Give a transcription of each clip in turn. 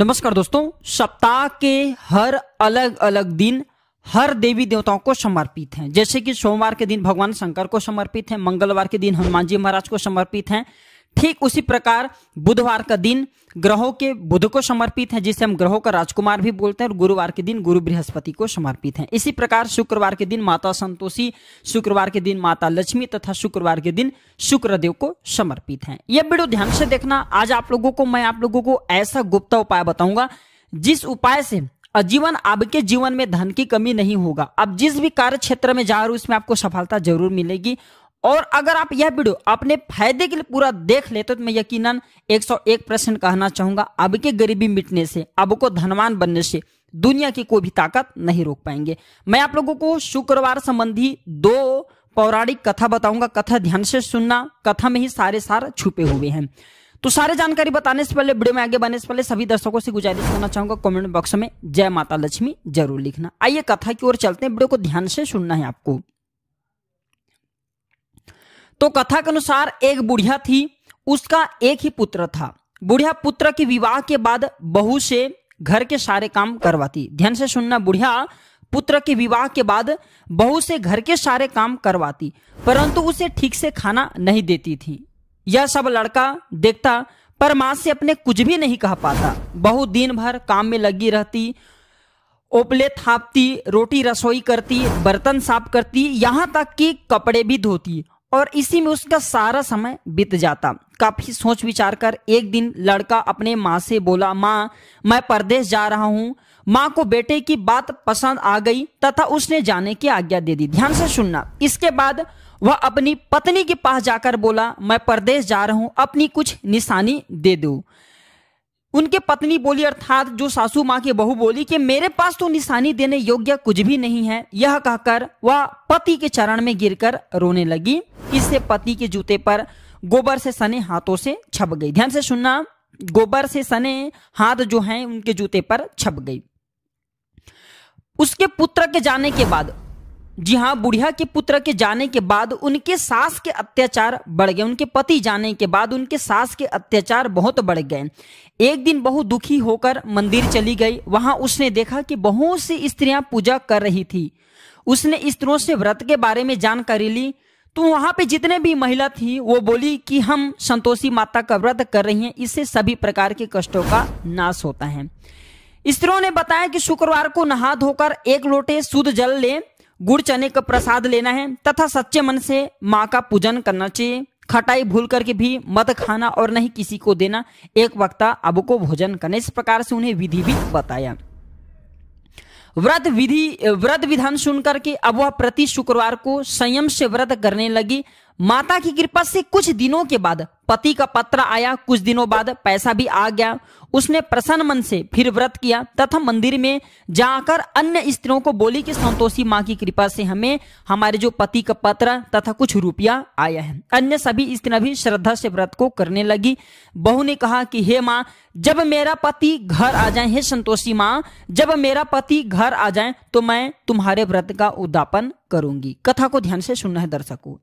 नमस्कार दोस्तों सप्ताह के हर अलग अलग दिन हर देवी देवताओं को समर्पित हैं जैसे कि सोमवार के दिन भगवान शंकर को समर्पित हैं मंगलवार के दिन हनुमान जी महाराज को समर्पित हैं ठीक उसी प्रकार बुधवार का दिन ग्रहों के बुध को समर्पित है जिसे हम ग्रहों का राजकुमार भी बोलते हैं और गुरुवार के दिन गुरु बृहस्पति को समर्पित है इसी प्रकार शुक्रवार के दिन माता संतोषी शुक्रवार के दिन माता लक्ष्मी तथा शुक्रवार के दिन शुक्रदेव को समर्पित है यह वीडियो ध्यान से देखना आज आप लोगों को मैं आप लोगों को ऐसा गुप्ता उपाय बताऊंगा जिस उपाय से अजीवन आपके जीवन में धन की कमी नहीं होगा आप जिस भी कार्य क्षेत्र में जा रहे हो उसमें आपको सफलता जरूर मिलेगी और अगर आप यह वीडियो अपने फायदे के लिए पूरा देख लेते तो मैं यकीनन 101 प्रश्न कहना चाहूंगा अब के गरीबी मिटने से अब को धनवान बनने से दुनिया की कोई भी ताकत नहीं रोक पाएंगे मैं आप लोगों को शुक्रवार संबंधी दो पौराणिक कथा बताऊंगा कथा ध्यान से सुनना कथा में ही सारे सार छुपे हुए हैं तो सारे जानकारी बताने से पहले वीडियो में आगे बढ़ने से पहले सभी दर्शकों से गुजारिश करना चाहूंगा कमेंट बॉक्स में जय माता लक्ष्मी जरूर लिखना आइए कथा की ओर चलते हैं वीडियो को ध्यान से सुनना है आपको तो कथा के अनुसार एक बुढ़िया थी उसका एक ही पुत्र था बुढ़िया पुत्र के विवाह के बाद बहू से घर के सारे काम करवाती ध्यान से सुनना बुढ़िया पुत्र के विवाह के बाद बहू से घर के सारे काम करवाती परंतु उसे ठीक से खाना नहीं देती थी यह सब लड़का देखता पर मां से अपने कुछ भी नहीं कह पाता बहू दिन भर काम में लगी रहती ओपले थापती रोटी रसोई करती बर्तन साफ करती यहाँ तक कि कपड़े भी धोती और इसी में उसका सारा समय बीत जाता काफी सोच विचार कर एक दिन लड़का अपने माँ से बोला माँ मैं परदेश जा रहा हूँ माँ को बेटे की बात पसंद आ गई तथा उसने जाने की आज्ञा दे दी ध्यान से सुनना इसके बाद वह अपनी पत्नी के पास जाकर बोला मैं परदेश जा रहा हूँ अपनी कुछ निशानी दे दू उनके पत्नी बोली अर्थात जो सासू माँ की बहू बोली कि मेरे पास तो निशानी देने योग्य कुछ भी नहीं है यह कहकर वह पति के चरण में गिरकर रोने लगी इससे पति के जूते पर गोबर से सने हाथों से छप गई ध्यान से सुनना गोबर से सने हाथ जो हैं उनके जूते पर छप गई उसके पुत्र के जाने के बाद जी हाँ बुढ़िया के पुत्र के जाने के बाद उनके सास के अत्याचार बढ़ गए उनके पति जाने के बाद उनके सास के अत्याचार बहुत बढ़ गए एक दिन बहुत दुखी होकर मंदिर चली गई वहां उसने देखा कि बहुत सी स्त्रियां पूजा कर रही थी उसने स्त्रियों से व्रत के बारे में जानकारी ली तो वहां पे जितने भी महिला थी वो बोली कि हम संतोषी माता का व्रत कर रही हैं इससे सभी प्रकार के कष्टों का नाश होता है स्त्रियों ने बताया कि शुक्रवार को नहा धोकर एक लोटे शुद्ध जल लें गुड़ चने का प्रसाद लेना है तथा सच्चे मन से माँ का पूजन करना चाहिए खटाई भूल करके भी मत खाना और नहीं किसी को देना एक वक्ता अब को भोजन करना इस प्रकार से उन्हें विधि भी बताया व्रत विधि व्रत विधान सुन करके अब वह प्रति शुक्रवार को संयम से व्रत करने लगी माता की कृपा से कुछ दिनों के बाद पति का पत्र आया कुछ दिनों बाद पैसा भी आ गया उसने प्रसन्न मन से फिर व्रत किया तथा मंदिर में जाकर अन्य स्त्रियों को बोली कि संतोषी माँ की कृपा से हमें हमारे जो पति का पत्र तथा कुछ रुपया आया है अन्य सभी स्त्रियां भी श्रद्धा से व्रत को करने लगी बहू ने कहा कि हे माँ जब मेरा पति घर आ जाए हे संतोषी माँ जब मेरा पति घर आ जाए तो मैं तुम्हारे व्रत का उद्यापन करूंगी कथा को ध्यान से सुनना है दर्शकों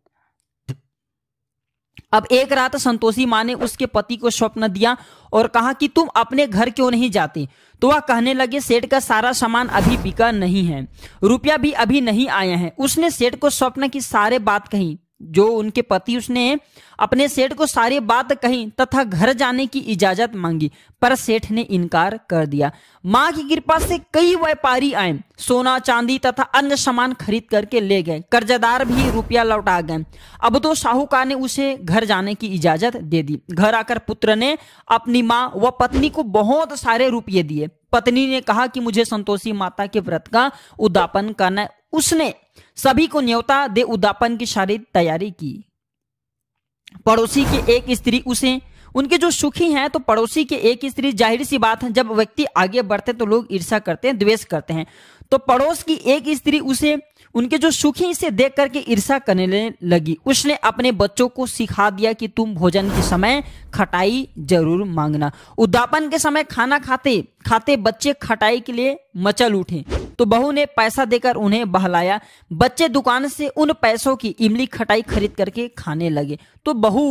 अब एक रात संतोषी माँ ने उसके पति को स्वप्न दिया और कहा कि तुम अपने घर क्यों नहीं जाते तो वह कहने लगे सेठ का सारा सामान अभी बिका नहीं है रुपया भी अभी नहीं आया है उसने सेठ को स्वप्न की सारे बात कही जो उनके पति उसने अपने सेठ को सारी बात कही तथा घर जाने की इजाजत मांगी पर सेठ ने इनकार कर दिया माँ की कृपा से कई व्यापारी आए सोना चांदी तथा अन्य सामान खरीद करके ले गए कर्जदार भी रुपया लौटा गए अब तो साहूकार ने उसे घर जाने की इजाजत दे दी घर आकर पुत्र ने अपनी माँ व पत्नी को बहुत सारे रुपये दिए पत्नी ने कहा कि मुझे संतोषी माता के व्रत का उद्यापन करना है उसने सभी को न्योता दे उदापन की शारीरिक तैयारी की पड़ोसी की एक स्त्री उसे उनके जो सुखी हैं तो पड़ोसी के एक स्त्री जाहिर सी बात है जब व्यक्ति आगे बढ़ते तो लोग ईर्षा करते हैं द्वेष करते हैं तो पड़ोस की एक स्त्री उसे उनके जो सुखी इसे देख करके ईर्षा करने लगी उसने अपने बच्चों को सिखा दिया कि तुम भोजन के समय खटाई जरूर मांगना उद्यापन के समय खाना खाते खाते बच्चे खटाई के लिए मचल उठे तो बहू ने पैसा देकर उन्हें बहलाया बच्चे दुकान से उन पैसों की इमली खटाई खरीद करके खाने लगे तो बहू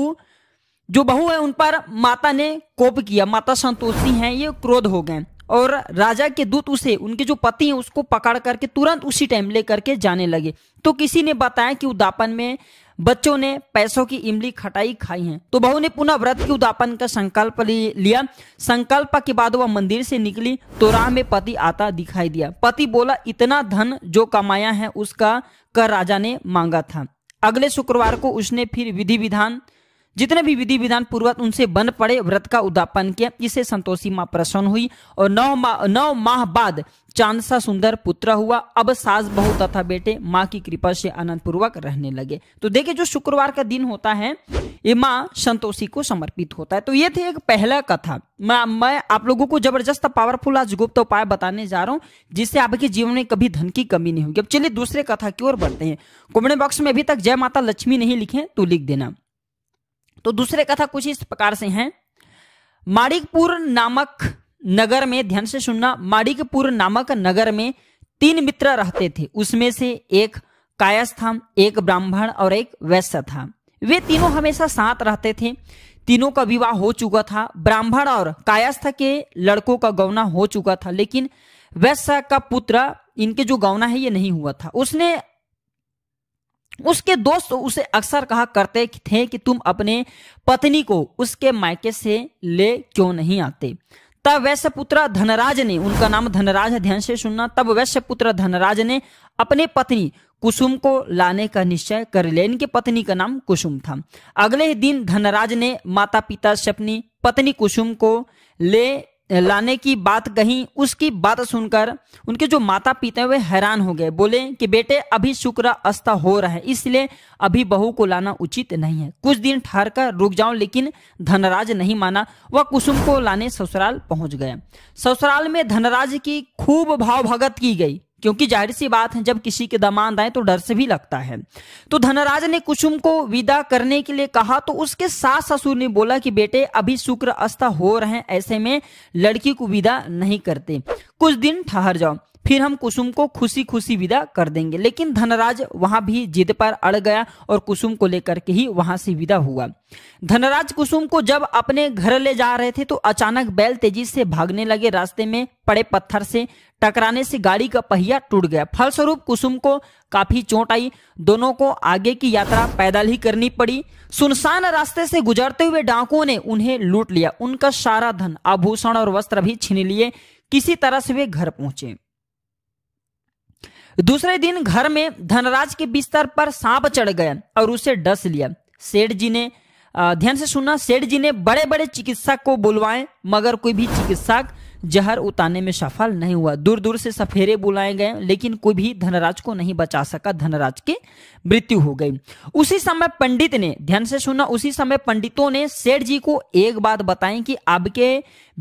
जो बहू है उन पर माता ने कोप किया माता संतोषी हैं ये क्रोध हो गए और राजा के दूत उसे उनके जो पति हैं उसको पकड़ करके तुरंत उसी टाइम ले करके जाने लगे तो किसी ने बताया कि उदापन में बच्चों ने पैसों की इमली खटाई खाई है तो बहू ने पुनः व्रत के उदापन का संकल्प लिया संकल्प के बाद वह मंदिर से निकली तो राह में पति आता दिखाई दिया पति बोला इतना धन जो कमाया है उसका कर राजा ने मांगा था अगले शुक्रवार को उसने फिर विधि विधान जितने भी विधि विधान पूर्वक उनसे बन पड़े व्रत का उद्यापन किया इसे संतोषी माँ प्रसन्न हुई और नौ माह नौ माह बाद चांद सा सुंदर पुत्र हुआ अब सास बहु तथा बेटे माँ की कृपा से आनंद पूर्वक रहने लगे तो देखिये जो शुक्रवार का दिन होता है ये माँ संतोषी को समर्पित होता है तो ये थे एक पहला कथा मैं मैं आप लोगों को जबरदस्त पावरफुल आज गुप्त उपाय बताने जा रहा हूँ जिससे आपके जीवन में कभी धन की कमी नहीं होगी अब चलिए दूसरे कथा की ओर बढ़ते हैं कमेंट बॉक्स में अभी तक जय माता लक्ष्मी नहीं लिखे तो लिख देना तो दूसरे कथा कुछ इस प्रकार से है माणिकपुर नामक नगर में ध्यान से सुनना माणिकपुर नामक नगर में तीन मित्र रहते थे उसमें से एक कायस था एक ब्राह्मण और एक वैश्य था वे तीनों हमेशा साथ रहते थे तीनों का विवाह हो चुका था ब्राह्मण और कायस्थ के लड़कों का गौना हो चुका था लेकिन वैश्य का पुत्र इनके जो गौना है ये नहीं हुआ था उसने उसके दोस्त उसे अक्सर कहा करते थे कि तुम अपने पत्नी को उसके मायके से ले क्यों नहीं आते तब पुत्र धनराज ने उनका नाम धनराज है ध्यान से सुनना तब पुत्र धनराज ने अपने पत्नी कुसुम को लाने का निश्चय कर लिया इनकी पत्नी का नाम कुसुम था अगले ही दिन धनराज ने माता पिता से अपनी पत्नी कुसुम को ले लाने की बात कही उसकी बात सुनकर उनके जो माता पिता वे हैरान हो गए बोले कि बेटे अभी शुक्र अस्त हो रहा है इसलिए अभी बहू को लाना उचित नहीं है कुछ दिन ठहर कर रुक जाऊं लेकिन धनराज नहीं माना वह कुसुम को लाने ससुराल पहुंच गए ससुराल में धनराज की खूब भाव भगत की गई क्योंकि जाहिर सी बात है जब किसी के दमांद आए तो डर से भी लगता है तो धनराज ने कुसुम को विदा करने के लिए कहा तो उसके सास ससुर ने बोला कि बेटे अभी शुक्र अस्त हो रहे हैं ऐसे में लड़की को विदा नहीं करते कुछ दिन ठहर जाओ फिर हम कुसुम को खुशी खुशी विदा कर देंगे लेकिन धनराज वहां भी जिद पर अड़ गया और कुसुम को लेकर के ही वहां से विदा हुआ धनराज कुसुम को जब अपने घर ले जा रहे थे तो अचानक बैल तेजी से भागने लगे रास्ते में पड़े पत्थर से टकराने से गाड़ी का पहिया टूट गया फलस्वरूप कुसुम को काफी चोट आई दोनों को आगे की यात्रा पैदल ही करनी पड़ी सुनसान रास्ते से गुजरते हुए डाकुओं ने उन्हें लूट लिया उनका सारा धन आभूषण और वस्त्र भी छीन लिए किसी तरह से वे घर पहुंचे दूसरे दिन घर में धनराज के बिस्तर पर सांप चढ़ गया और उसे डस लिया सेठ जी ने ध्यान से सुना सेठ जी ने बड़े बड़े चिकित्सक को बुलवाए मगर कोई भी चिकित्सक जहर उतारने में सफल नहीं हुआ दूर दूर से सफेरे बुलाए गए लेकिन कोई भी धनराज को नहीं बचा सका धनराज की मृत्यु हो गई उसी समय पंडित ने ध्यान से सुना उसी समय पंडितों ने सेठ जी को एक बात बताई कि आपके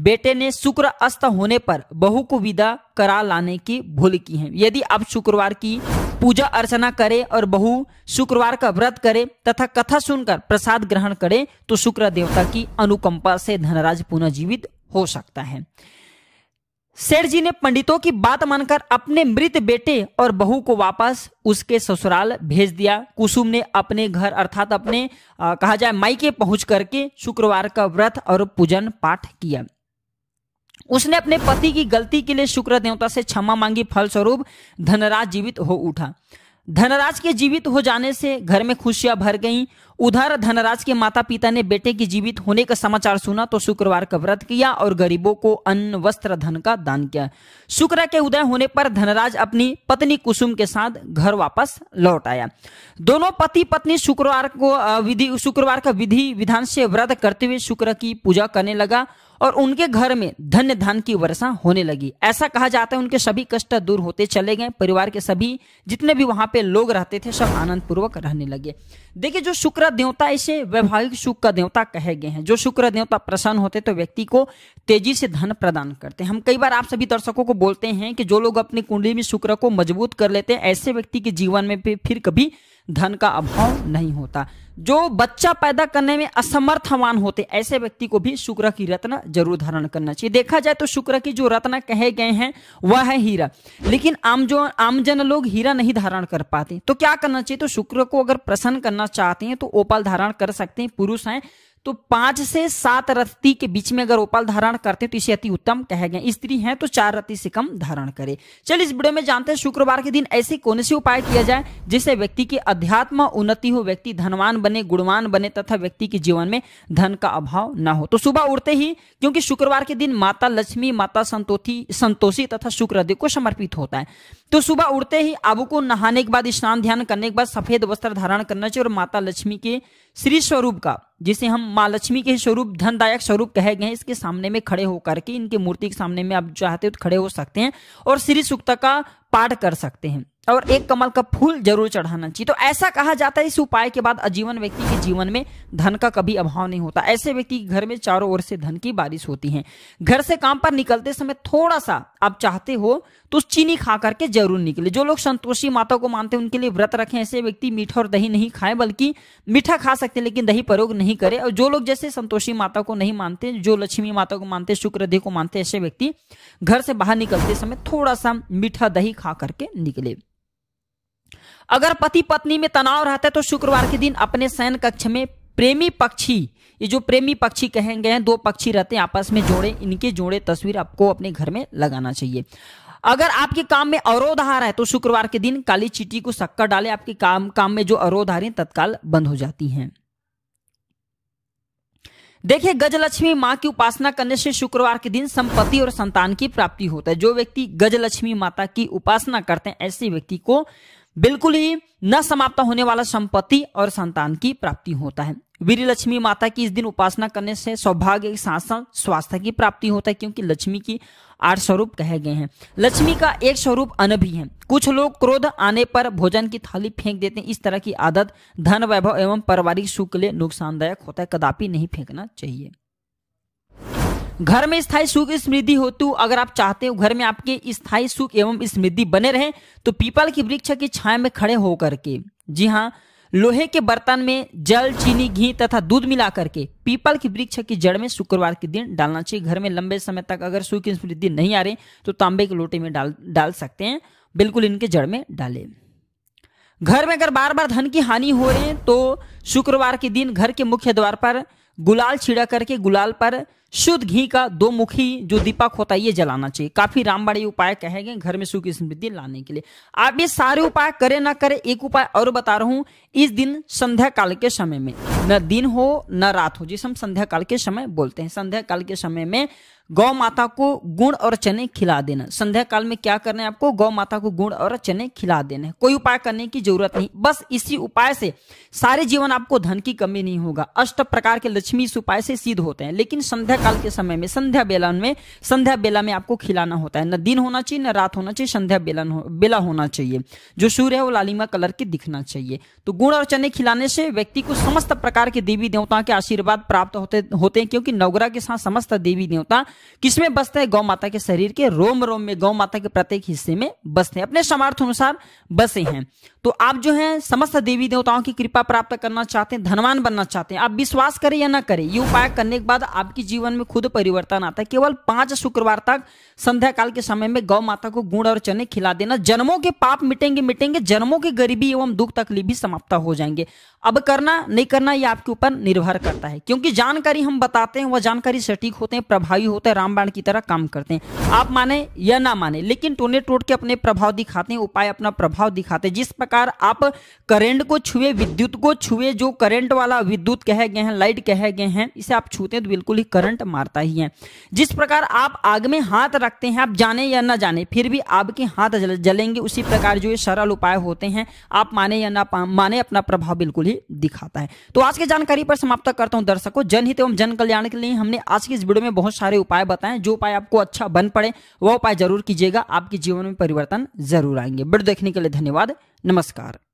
बेटे ने शुक्र अस्त होने पर बहु को विदा करा लाने की भूल की है यदि आप शुक्रवार की पूजा अर्चना करे और बहु शुक्रवार का व्रत करे तथा कथा सुनकर प्रसाद ग्रहण करे तो शुक्र देवता की अनुकंपा से धनराज पुनः जीवित हो सकता है सेठ जी ने पंडितों की बात मानकर अपने मृत बेटे और बहू को वापस उसके ससुराल भेज दिया कुसुम ने अपने घर अर्थात अपने आ, कहा जाए के पहुंच करके शुक्रवार का व्रत और पूजन पाठ किया उसने अपने पति की गलती के लिए शुक्र देवता से क्षमा मांगी फलस्वरूप धनराज जीवित हो उठा धनराज के जीवित हो जाने से घर में खुशियां भर गईं। उधर धनराज के माता पिता ने बेटे के जीवित होने का समाचार सुना तो शुक्रवार का व्रत किया और गरीबों को अन्न वस्त्र धन का दान किया शुक्र के उदय होने पर धनराज अपनी पत्नी कुसुम के साथ घर वापस लौट आया दोनों पति पत्नी शुक्रवार को विधि शुक्रवार का विधि विधान से व्रत करते हुए शुक्र की पूजा करने लगा और उनके घर में धन्य धन की वर्षा होने लगी ऐसा कहा जाता है उनके सभी कष्ट दूर होते चले गए परिवार के सभी जितने भी वहां पे लोग रहते थे सब आनंद पूर्वक रहने लगे देखिए जो शुक्र देवता इसे वैवाहिक सुख का देवता कहे गए हैं जो शुक्र देवता प्रसन्न होते तो व्यक्ति को तेजी से धन प्रदान करते हैं हम कई बार आप सभी दर्शकों को बोलते हैं कि जो लोग अपनी कुंडली में शुक्र को मजबूत कर लेते हैं ऐसे व्यक्ति के जीवन में फिर कभी धन का अभाव नहीं होता जो बच्चा पैदा करने में असमर्थवान होते ऐसे व्यक्ति को भी शुक्र की रत्न जरूर धारण करना चाहिए देखा जाए तो शुक्र की जो रत्न कहे गए हैं वह है हीरा लेकिन आम जो आमजन लोग हीरा नहीं धारण कर पाते तो क्या करना चाहिए तो शुक्र को अगर प्रसन्न करना चाहते हैं तो ओपाल धारण कर सकते हैं पुरुष हैं तो पांच से सात रत्ती के बीच में अगर ओपाल धारण करते तो इसे अति उत्तम कहे गए स्त्री है तो चार रत्ती से कम धारण करे चलिए इस वीडियो में जानते हैं शुक्रवार के दिन ऐसे कौन से उपाय किया जाए जिससे व्यक्ति की अध्यात्म उन्नति हो व्यक्ति धनवान बने गुणवान बने तथा व्यक्ति के जीवन में धन का अभाव न हो तो सुबह उठते ही क्योंकि शुक्रवार के दिन माता लक्ष्मी माता संतोषी संतोषी तथा शुक्रदेव को समर्पित होता है तो सुबह उठते ही आबू को नहाने के बाद स्नान ध्यान करने के बाद सफेद वस्त्र धारण करना चाहिए और माता लक्ष्मी के श्री स्वरूप का जिसे हम माँ लक्ष्मी के स्वरूप धनदायक स्वरूप कहे गए हैं इसके सामने में खड़े होकर के इनके मूर्ति के सामने में आप चाहते हो तो खड़े हो सकते हैं और श्री सुक्ता का पाठ कर सकते हैं और एक कमल का फूल जरूर चढ़ाना चाहिए तो ऐसा कहा जाता है इस उपाय के बाद आजीवन व्यक्ति के जीवन में धन का कभी अभाव नहीं होता ऐसे व्यक्ति के घर में चारों ओर से धन की बारिश होती है घर से काम पर निकलते समय थोड़ा सा आप चाहते हो तो चीनी खा करके जरूर निकले जो लोग संतोषी माता को मानते हैं उनके लिए व्रत रखें ऐसे व्यक्ति मीठा और दही नहीं खाएं बल्कि मीठा खा सकते हैं लेकिन दही प्रयोग नहीं करे और जो लोग जैसे संतोषी माता को नहीं मानते जो लक्ष्मी माता को मानते शुक्र को मानते ऐसे व्यक्ति घर से बाहर निकलते समय थोड़ा सा मीठा दही खा करके निकले अगर पति पत्नी में तनाव रहता है तो शुक्रवार के दिन अपने शयन कक्ष में प्रेमी पक्षी ये जो प्रेमी पक्षी कहे गए हैं दो पक्षी रहते हैं आपस में जोड़े इनके जोड़े तस्वीर आपको अपने घर में लगाना चाहिए अगर आपके काम में अवरोध आ रहा है तो शुक्रवार के दिन काली चीटी को शक्कर डाले आपके काम काम में जो अवरोध आ रही है तत्काल बंद हो जाती हैं देखिए गजलक्ष्मी माँ की उपासना करने से शुक्रवार के दिन संपत्ति और संतान की प्राप्ति होता है जो व्यक्ति गजलक्ष्मी माता की उपासना करते हैं ऐसे व्यक्ति को बिल्कुल ही न समाप्त होने वाला संपत्ति और संतान की प्राप्ति होता है वीर लक्ष्मी माता की इस दिन उपासना करने से सौभाग्य के साथ साथ स्वास्थ्य की प्राप्ति होता है क्योंकि लक्ष्मी की आठ स्वरूप कहे गए हैं लक्ष्मी का एक स्वरूप अन्न भी है कुछ लोग क्रोध आने पर भोजन की थाली फेंक देते हैं इस तरह की आदत धन वैभव एवं पारिवारिक सुख के लिए नुकसानदायक होता है कदापि नहीं फेंकना चाहिए घर में स्थायी सुख समृद्धि तो अगर आप चाहते हो घर में आपके स्थायी सुख एवं समृद्धि बने रहे तो पीपल की वृक्ष की छाया में खड़े होकर के जी हाँ लोहे के बर्तन में जल चीनी घी तथा दूध मिला करके पीपल की वृक्ष की जड़ में शुक्रवार के दिन डालना चाहिए घर में लंबे समय तक अगर सुख समृद्धि नहीं आ रही तो तांबे के लोटे में डाल डाल सकते हैं बिल्कुल इनके जड़ में डाले घर में अगर बार बार धन की हानि हो रही है तो शुक्रवार के दिन घर के मुख्य द्वार पर गुलाल छिड़ा करके गुलाल पर शुद्ध घी का दो मुखी जो दीपक होता है ये जलाना चाहिए काफी रामबाड़ी उपाय कहे गए घर में सुख समृद्धि लाने के लिए आप ये सारे उपाय करें ना करें एक उपाय और बता रहा हूँ इस दिन संध्या काल के समय में न दिन हो न रात हो जिसे हम संध्या काल के समय बोलते हैं संध्या काल के समय में गौ माता को गुड़ और चने खिला देना संध्या काल में क्या करना है आपको गौ माता को गुड़ और चने खिला देना है कोई उपाय करने की जरूरत नहीं बस इसी उपाय से सारे जीवन आपको धन की कमी नहीं होगा अष्ट प्रकार के लक्ष्मी इस उपाय से सिद्ध होते हैं लेकिन संध्या काल के समय में संध्या बेलन में संध्या बेला में आपको खिलाना होता है न दिन होना चाहिए न रात होना चाहिए संध्या बेलन हो, बेला होना चाहिए जो सूर्य है वो लालिमा कलर के दिखना चाहिए तो गुड़ और चने खिलाने से व्यक्ति को समस्त प्रकार के देवी देवता के आशीर्वाद प्राप्त होते होते हैं क्योंकि नवग्रह के साथ समस्त देवी देवता किसमें बसते हैं गौ माता के शरीर के रोम रोम में गौ माता के प्रत्येक हिस्से में बसते हैं अपने समर्थ अनुसार बसे हैं तो आप जो है समस्त देवी देवताओं की कृपा प्राप्त करना चाहते हैं धनवान बनना चाहते हैं आप विश्वास करें या ना करें ये उपाय करने के बाद आपके जीवन में खुद परिवर्तन आता है केवल पांच शुक्रवार तक संध्या काल के समय में गौ माता को गुड़ और चने खिला देना जन्मों के पाप मिटेंगे मिटेंगे जन्मों की गरीबी एवं दुख तकलीफ भी समाप्त हो जाएंगे अब करना नहीं करना ये आपके ऊपर निर्भर करता है क्योंकि जानकारी हम बताते हैं वह जानकारी सटीक होते हैं प्रभावी होते होता है रामबाण की तरह काम करते हैं आप माने या ना माने लेकिन टोने टोट के अपने प्रभाव दिखाते हैं उपाय अपना प्रभाव दिखाते हैं जिस प्रकार आप करंट को छुए विद्युत को छुए जो करंट वाला विद्युत कहे गए हैं लाइट कहे गए हैं इसे आप छूते हैं तो बिल्कुल ही करंट मारता ही है जिस प्रकार आप आग में हाथ रखते हैं आप जाने या ना जाने फिर भी आपके हाथ जलेंगे उसी प्रकार जो ये सरल उपाय होते हैं आप माने या ना माने अपना प्रभाव बिल्कुल ही दिखाता है तो आज की जानकारी पर समाप्त करता हूं दर्शकों जनहित एवं जन कल्याण के लिए हमने आज की इस वीडियो में बहुत सारे उपाय उपाय बताएं जो उपाय आपको अच्छा बन पड़े वह उपाय जरूर कीजिएगा आपके जीवन में परिवर्तन जरूर आएंगे वीडियो देखने के लिए धन्यवाद नमस्कार